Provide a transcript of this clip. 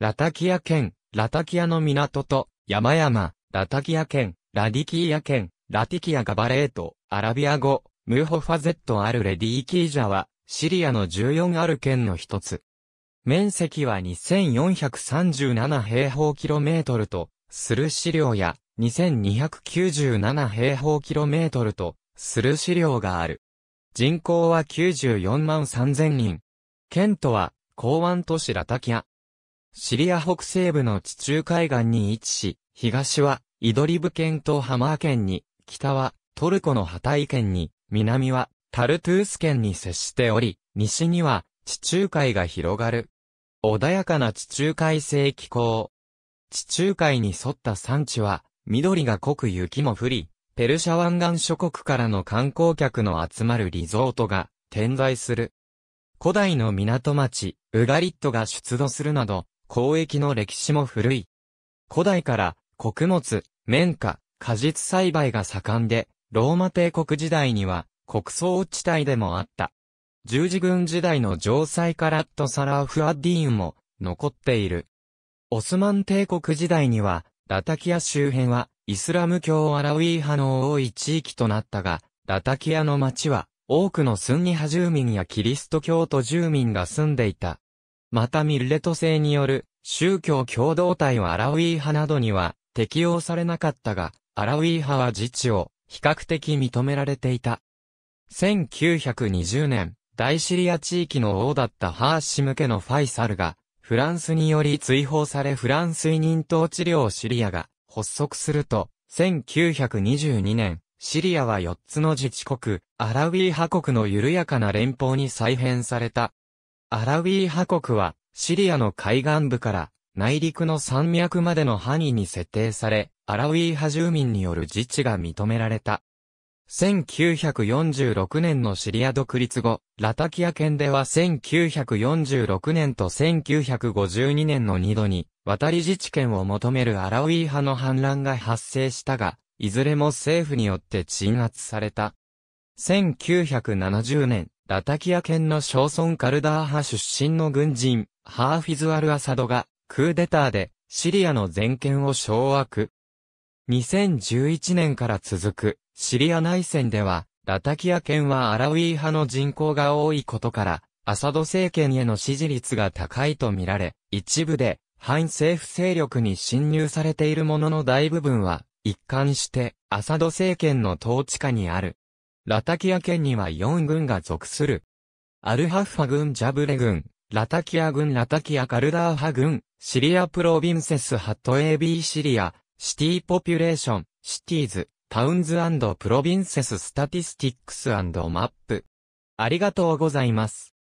ラタキア県、ラタキアの港と、山々、ラタキア県、ラディキーヤ県、ラティキアガバレート、アラビア語、ムーホファゼットアルレディーキージャは、シリアの14ある県の一つ。面積は2437平方キロメートルと、する資料や、2297平方キロメートルと、する資料がある。人口は94万3000人。県とは、港湾都市ラタキア。シリア北西部の地中海岸に位置し、東はイドリブ県とハマー県に、北はトルコのハタイ県に、南はタルトゥース県に接しており、西には地中海が広がる。穏やかな地中海性気候。地中海に沿った山地は、緑が濃く雪も降り、ペルシャ湾岸諸国からの観光客の集まるリゾートが点在する。古代の港町、ウガリットが出土するなど、交易の歴史も古い。古代から穀物、綿花、果実栽培が盛んで、ローマ帝国時代には国倉地帯でもあった。十字軍時代の城塞カラットサラーフアディーンも残っている。オスマン帝国時代には、ラタキア周辺はイスラム教アラウィー派の多い地域となったが、ラタキアの町は多くのスンニ派住民やキリスト教徒住民が住んでいた。またミルレト制による宗教共同体はアラウィー派などには適用されなかったが、アラウィー派は自治を比較的認められていた。1920年、大シリア地域の王だったハーシム家のファイサルが、フランスにより追放されフランス委任統治領シリアが発足すると、1922年、シリアは4つの自治国、アラウィー派国の緩やかな連邦に再編された。アラウィー派国は、シリアの海岸部から内陸の山脈までの範囲に設定され、アラウィー派住民による自治が認められた。1946年のシリア独立後、ラタキア県では1946年と1952年の2度に、渡り自治権を求めるアラウィー派の反乱が発生したが、いずれも政府によって鎮圧された。1970年、ラタキア県の小村カルダー派出身の軍人、ハーフィズ・アル・アサドが、クーデターで、シリアの全権を掌握。2011年から続く、シリア内戦では、ラタキア県はアラウィー派の人口が多いことから、アサド政権への支持率が高いと見られ、一部で反政府勢力に侵入されているものの大部分は、一貫してアサド政権の統治下にある。ラタキア県には4軍が属する。アルハッファ軍ジャブレ軍、ラタキア軍ラタキアカルダーハ軍、シリアプロビンセスハット AB シリア、シティポピュレーション、シティーズ、タウンズプロビンセススタティスティックスマップ。ありがとうございます。